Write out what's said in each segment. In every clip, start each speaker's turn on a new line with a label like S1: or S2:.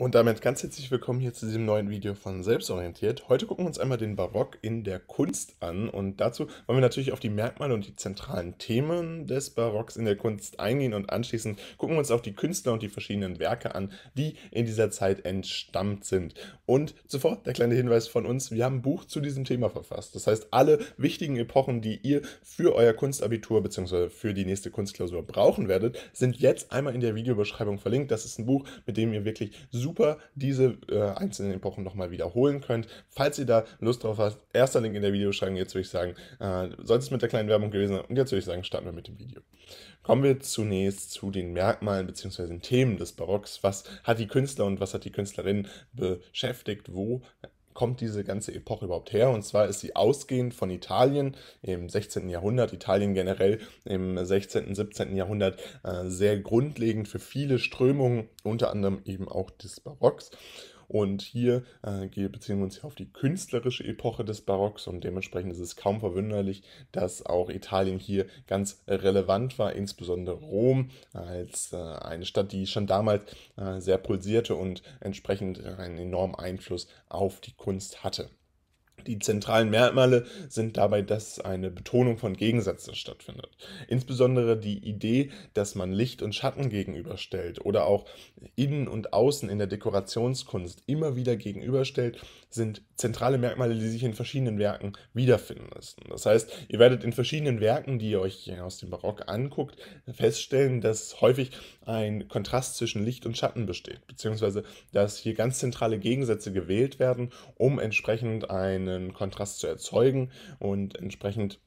S1: Und damit ganz herzlich willkommen hier zu diesem neuen Video von Selbstorientiert. Heute gucken wir uns einmal den Barock in der Kunst an und dazu wollen wir natürlich auf die Merkmale und die zentralen Themen des Barocks in der Kunst eingehen und anschließend gucken wir uns auch die Künstler und die verschiedenen Werke an, die in dieser Zeit entstammt sind. Und sofort der kleine Hinweis von uns, wir haben ein Buch zu diesem Thema verfasst. Das heißt, alle wichtigen Epochen, die ihr für euer Kunstabitur bzw. für die nächste Kunstklausur brauchen werdet, sind jetzt einmal in der Videobeschreibung verlinkt. Das ist ein Buch, mit dem ihr wirklich super super diese äh, einzelnen Epochen nochmal wiederholen könnt. Falls ihr da Lust drauf habt, erster Link in der Videobeschreibung. Jetzt würde ich sagen, äh, soll es mit der kleinen Werbung gewesen sein. Und jetzt würde ich sagen, starten wir mit dem Video. Kommen wir zunächst zu den Merkmalen bzw. den Themen des Barocks. Was hat die Künstler und was hat die Künstlerin beschäftigt? Wo kommt diese ganze Epoche überhaupt her? Und zwar ist sie ausgehend von Italien im 16. Jahrhundert, Italien generell im 16., 17. Jahrhundert äh, sehr grundlegend für viele Strömungen, unter anderem eben auch des Barocks. Und hier äh, beziehen wir uns auf die künstlerische Epoche des Barocks und dementsprechend ist es kaum verwunderlich, dass auch Italien hier ganz relevant war, insbesondere Rom als äh, eine Stadt, die schon damals äh, sehr pulsierte und entsprechend einen enormen Einfluss auf die Kunst hatte. Die zentralen Merkmale sind dabei, dass eine Betonung von Gegensätzen stattfindet. Insbesondere die Idee, dass man Licht und Schatten gegenüberstellt oder auch Innen und Außen in der Dekorationskunst immer wieder gegenüberstellt, sind zentrale Merkmale, die sich in verschiedenen Werken wiederfinden lassen. Das heißt, ihr werdet in verschiedenen Werken, die ihr euch aus dem Barock anguckt, feststellen, dass häufig ein Kontrast zwischen Licht und Schatten besteht, beziehungsweise dass hier ganz zentrale Gegensätze gewählt werden, um entsprechend ein einen Kontrast zu erzeugen und entsprechend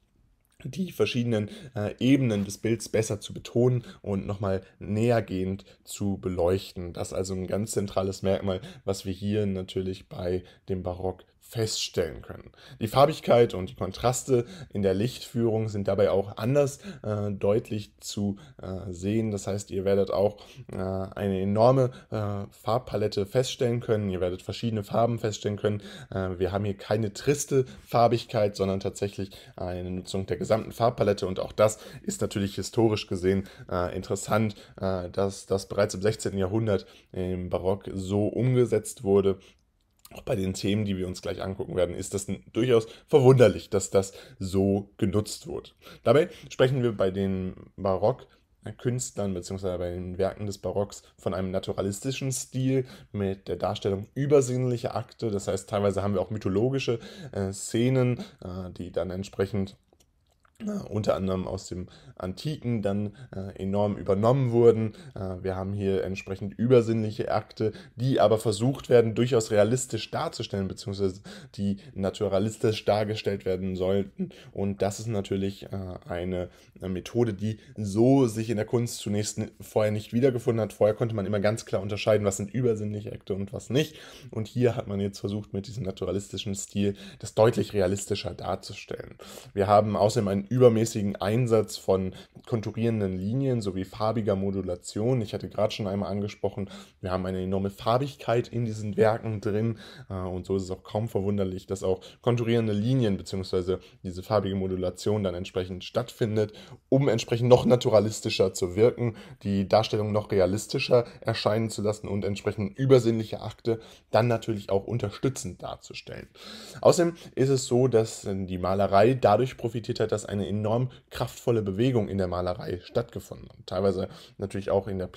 S1: die verschiedenen äh, Ebenen des Bilds besser zu betonen und nochmal nähergehend zu beleuchten. Das ist also ein ganz zentrales Merkmal, was wir hier natürlich bei dem Barock feststellen können. Die Farbigkeit und die Kontraste in der Lichtführung sind dabei auch anders äh, deutlich zu äh, sehen. Das heißt, ihr werdet auch äh, eine enorme äh, Farbpalette feststellen können. Ihr werdet verschiedene Farben feststellen können. Äh, wir haben hier keine triste Farbigkeit, sondern tatsächlich eine Nutzung der gesamten gesamten Farbpalette. Und auch das ist natürlich historisch gesehen äh, interessant, äh, dass das bereits im 16. Jahrhundert im Barock so umgesetzt wurde auch bei den Themen, die wir uns gleich angucken werden, ist das durchaus verwunderlich, dass das so genutzt wird. Dabei sprechen wir bei den Barockkünstlern bzw. bei den Werken des Barocks von einem naturalistischen Stil mit der Darstellung übersinnlicher Akte. Das heißt, teilweise haben wir auch mythologische äh, Szenen, äh, die dann entsprechend Ne, unter anderem aus dem Antiken dann äh, enorm übernommen wurden. Äh, wir haben hier entsprechend übersinnliche Akte, die aber versucht werden, durchaus realistisch darzustellen, beziehungsweise die naturalistisch dargestellt werden sollten. Und das ist natürlich äh, eine äh, Methode, die so sich in der Kunst zunächst vorher nicht wiedergefunden hat. Vorher konnte man immer ganz klar unterscheiden, was sind übersinnliche Akte und was nicht. Und hier hat man jetzt versucht, mit diesem naturalistischen Stil das deutlich realistischer darzustellen. Wir haben außerdem einen übermäßigen Einsatz von konturierenden Linien sowie farbiger Modulation. Ich hatte gerade schon einmal angesprochen, wir haben eine enorme Farbigkeit in diesen Werken drin äh, und so ist es auch kaum verwunderlich, dass auch konturierende Linien bzw. diese farbige Modulation dann entsprechend stattfindet, um entsprechend noch naturalistischer zu wirken, die Darstellung noch realistischer erscheinen zu lassen und entsprechend übersinnliche Akte dann natürlich auch unterstützend darzustellen. Außerdem ist es so, dass äh, die Malerei dadurch profitiert hat, dass eine enorm kraftvolle Bewegung in der Malerei stattgefunden. Und teilweise natürlich auch in der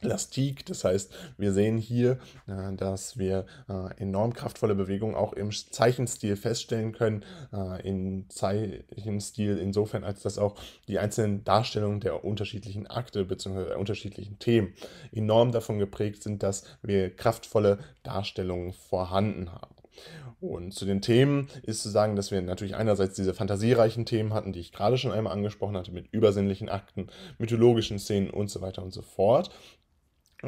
S1: Plastik. Das heißt, wir sehen hier, äh, dass wir äh, enorm kraftvolle Bewegungen auch im Zeichenstil feststellen können. Äh, in Zeichenstil insofern, als dass auch die einzelnen Darstellungen der unterschiedlichen Akte bzw. der unterschiedlichen Themen enorm davon geprägt sind, dass wir kraftvolle Darstellungen vorhanden haben. Und zu den Themen ist zu sagen, dass wir natürlich einerseits diese fantasiereichen Themen hatten, die ich gerade schon einmal angesprochen hatte, mit übersinnlichen Akten, mythologischen Szenen und so weiter und so fort.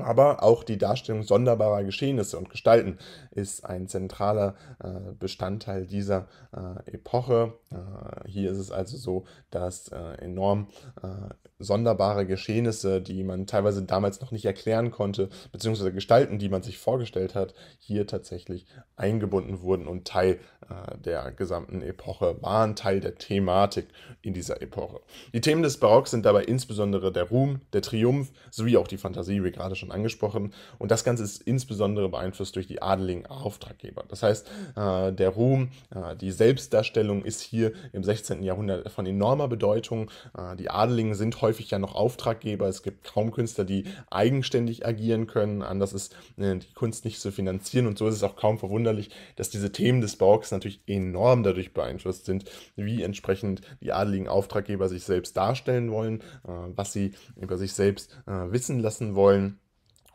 S1: Aber auch die Darstellung sonderbarer Geschehnisse und Gestalten ist ein zentraler äh, Bestandteil dieser äh, Epoche. Äh, hier ist es also so, dass äh, enorm äh, sonderbare Geschehnisse, die man teilweise damals noch nicht erklären konnte, beziehungsweise Gestalten, die man sich vorgestellt hat, hier tatsächlich eingebunden wurden und Teil äh, der gesamten Epoche waren, Teil der Thematik in dieser Epoche. Die Themen des Barocks sind dabei insbesondere der Ruhm, der Triumph sowie auch die Fantasie, wie gerade schon schon angesprochen. Und das Ganze ist insbesondere beeinflusst durch die adeligen Auftraggeber. Das heißt, äh, der Ruhm, äh, die Selbstdarstellung ist hier im 16. Jahrhundert von enormer Bedeutung. Äh, die Adeligen sind häufig ja noch Auftraggeber. Es gibt kaum Künstler, die eigenständig agieren können. Anders ist die Kunst nicht zu finanzieren. Und so ist es auch kaum verwunderlich, dass diese Themen des Borgs natürlich enorm dadurch beeinflusst sind, wie entsprechend die adeligen Auftraggeber sich selbst darstellen wollen, was sie über sich selbst wissen lassen wollen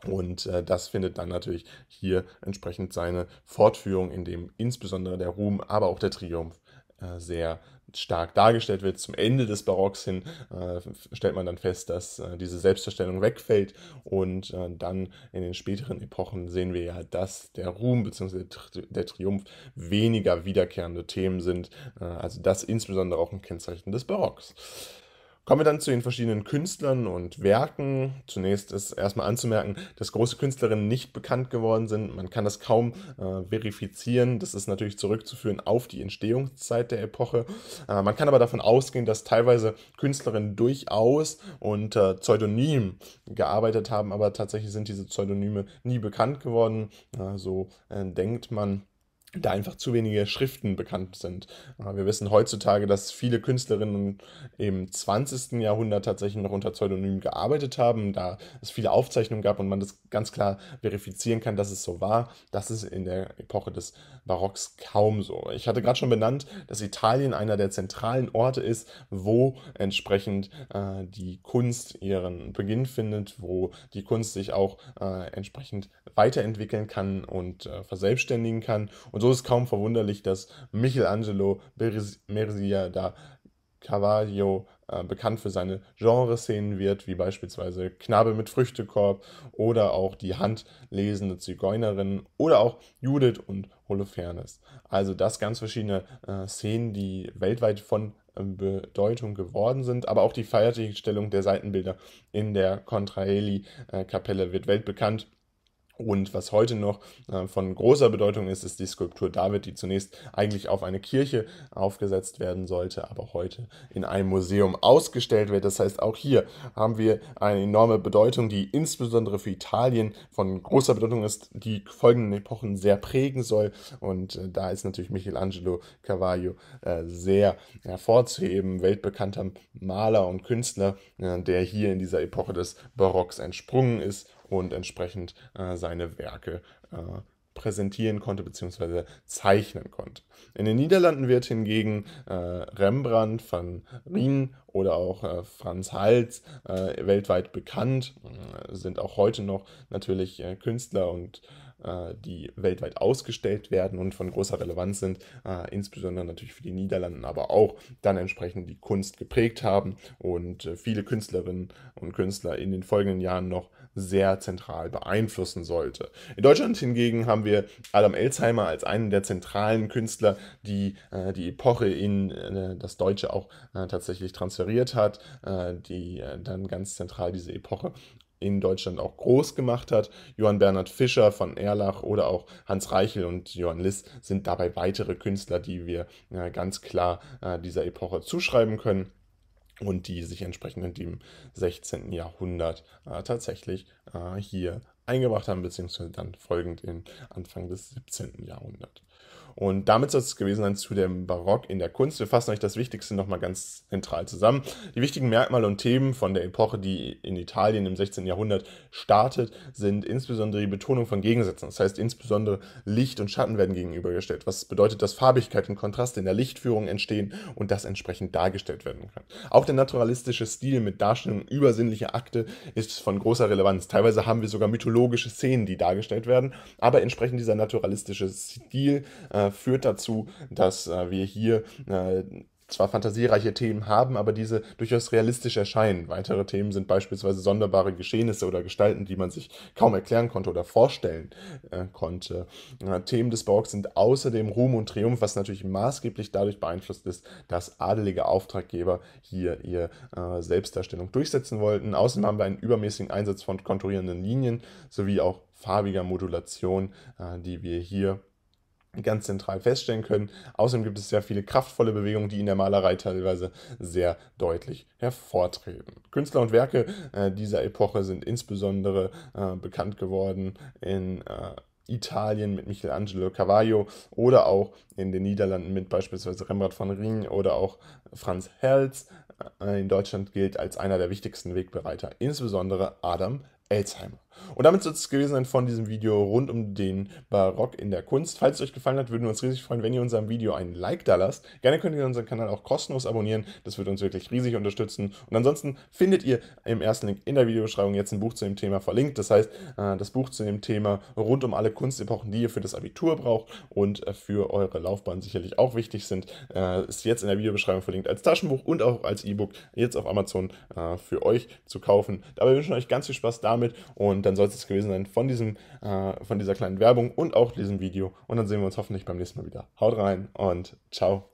S1: und äh, das findet dann natürlich hier entsprechend seine Fortführung, in dem insbesondere der Ruhm, aber auch der Triumph äh, sehr stark dargestellt wird. Zum Ende des Barocks hin äh, stellt man dann fest, dass äh, diese Selbstverstellung wegfällt und äh, dann in den späteren Epochen sehen wir ja, dass der Ruhm bzw. Der, der Triumph weniger wiederkehrende Themen sind. Äh, also das insbesondere auch ein Kennzeichen des Barocks. Kommen wir dann zu den verschiedenen Künstlern und Werken. Zunächst ist erstmal anzumerken, dass große Künstlerinnen nicht bekannt geworden sind. Man kann das kaum äh, verifizieren. Das ist natürlich zurückzuführen auf die Entstehungszeit der Epoche. Äh, man kann aber davon ausgehen, dass teilweise Künstlerinnen durchaus unter Pseudonym gearbeitet haben, aber tatsächlich sind diese Pseudonyme nie bekannt geworden. Äh, so äh, denkt man da einfach zu wenige Schriften bekannt sind. Äh, wir wissen heutzutage, dass viele Künstlerinnen im 20. Jahrhundert tatsächlich noch unter Pseudonym gearbeitet haben, da es viele Aufzeichnungen gab und man das ganz klar verifizieren kann, dass es so war. Das ist in der Epoche des Barocks kaum so. Ich hatte gerade schon benannt, dass Italien einer der zentralen Orte ist, wo entsprechend äh, die Kunst ihren Beginn findet, wo die Kunst sich auch äh, entsprechend weiterentwickeln kann und äh, verselbstständigen kann. Und so ist es kaum verwunderlich, dass Michelangelo Mercia da Caravaggio äh, bekannt für seine Genreszenen wird, wie beispielsweise Knabe mit Früchtekorb oder auch die handlesende Zigeunerin oder auch Judith und Holofernes. Also das ganz verschiedene äh, Szenen, die weltweit von ähm, Bedeutung geworden sind, aber auch die Feiertagsstellung der Seitenbilder in der Contraeli-Kapelle äh, wird weltbekannt und was heute noch äh, von großer Bedeutung ist, ist die Skulptur David, die zunächst eigentlich auf eine Kirche aufgesetzt werden sollte, aber heute in einem Museum ausgestellt wird. Das heißt, auch hier haben wir eine enorme Bedeutung, die insbesondere für Italien von großer Bedeutung ist, die folgenden Epochen sehr prägen soll. Und äh, da ist natürlich Michelangelo Caravaggio äh, sehr hervorzuheben, weltbekannter Maler und Künstler, der hier in dieser Epoche des Barocks entsprungen ist und entsprechend äh, seine Werke äh, präsentieren konnte bzw. zeichnen konnte. In den Niederlanden wird hingegen äh, Rembrandt, van Rijn oder auch äh, Franz Hals äh, weltweit bekannt, äh, sind auch heute noch natürlich äh, Künstler und äh, die weltweit ausgestellt werden und von großer Relevanz sind, äh, insbesondere natürlich für die Niederlanden, aber auch dann entsprechend die Kunst geprägt haben und äh, viele Künstlerinnen und Künstler in den folgenden Jahren noch sehr zentral beeinflussen sollte. In Deutschland hingegen haben wir Adam Elsheimer als einen der zentralen Künstler, die die Epoche in das Deutsche auch tatsächlich transferiert hat, die dann ganz zentral diese Epoche in Deutschland auch groß gemacht hat. Johann Bernhard Fischer von Erlach oder auch Hans Reichel und Johann Liss sind dabei weitere Künstler, die wir äh, ganz klar äh, dieser Epoche zuschreiben können und die sich entsprechend in dem 16. Jahrhundert äh, tatsächlich äh, hier eingebracht haben, beziehungsweise dann folgend im Anfang des 17. Jahrhunderts. Und damit soll es gewesen sein zu dem Barock in der Kunst. Wir fassen euch das Wichtigste nochmal ganz zentral zusammen. Die wichtigen Merkmale und Themen von der Epoche, die in Italien im 16. Jahrhundert startet, sind insbesondere die Betonung von Gegensätzen. Das heißt, insbesondere Licht und Schatten werden gegenübergestellt. Was bedeutet, dass Farbigkeit und Kontrast in der Lichtführung entstehen und das entsprechend dargestellt werden kann. Auch der naturalistische Stil mit Darstellung übersinnlicher Akte ist von großer Relevanz. Teilweise haben wir sogar mythologische Szenen, die dargestellt werden, aber entsprechend dieser naturalistische Stil äh, äh, führt dazu, dass äh, wir hier äh, zwar fantasiereiche Themen haben, aber diese durchaus realistisch erscheinen. Weitere Themen sind beispielsweise sonderbare Geschehnisse oder Gestalten, die man sich kaum erklären konnte oder vorstellen äh, konnte. Äh, Themen des Borgs sind außerdem Ruhm und Triumph, was natürlich maßgeblich dadurch beeinflusst ist, dass adelige Auftraggeber hier ihre äh, Selbstdarstellung durchsetzen wollten. Außerdem haben wir einen übermäßigen Einsatz von konturierenden Linien sowie auch farbiger Modulation, die wir hier ganz zentral feststellen können. Außerdem gibt es sehr viele kraftvolle Bewegungen, die in der Malerei teilweise sehr deutlich hervortreten. Künstler und Werke äh, dieser Epoche sind insbesondere äh, bekannt geworden in äh, Italien mit Michelangelo Caravaggio oder auch in den Niederlanden mit beispielsweise Rembrandt von Rijn oder auch Franz Hals. Äh, in Deutschland gilt als einer der wichtigsten Wegbereiter insbesondere Adam Elsheimer. Und damit soll es gewesen sein von diesem Video rund um den Barock in der Kunst. Falls es euch gefallen hat, würden wir uns riesig freuen, wenn ihr unserem Video einen Like da lasst. Gerne könnt ihr unseren Kanal auch kostenlos abonnieren. Das würde uns wirklich riesig unterstützen. Und ansonsten findet ihr im ersten Link in der Videobeschreibung jetzt ein Buch zu dem Thema verlinkt. Das heißt, äh, das Buch zu dem Thema rund um alle Kunstepochen, die ihr für das Abitur braucht und äh, für eure Laufbahn sicherlich auch wichtig sind, äh, ist jetzt in der Videobeschreibung verlinkt als Taschenbuch und auch als E-Book jetzt auf Amazon für euch zu kaufen. Dabei wünschen wir euch ganz viel Spaß da damit. Und dann soll es das gewesen sein von, diesem, äh, von dieser kleinen Werbung und auch diesem Video. Und dann sehen wir uns hoffentlich beim nächsten Mal wieder. Haut rein und ciao.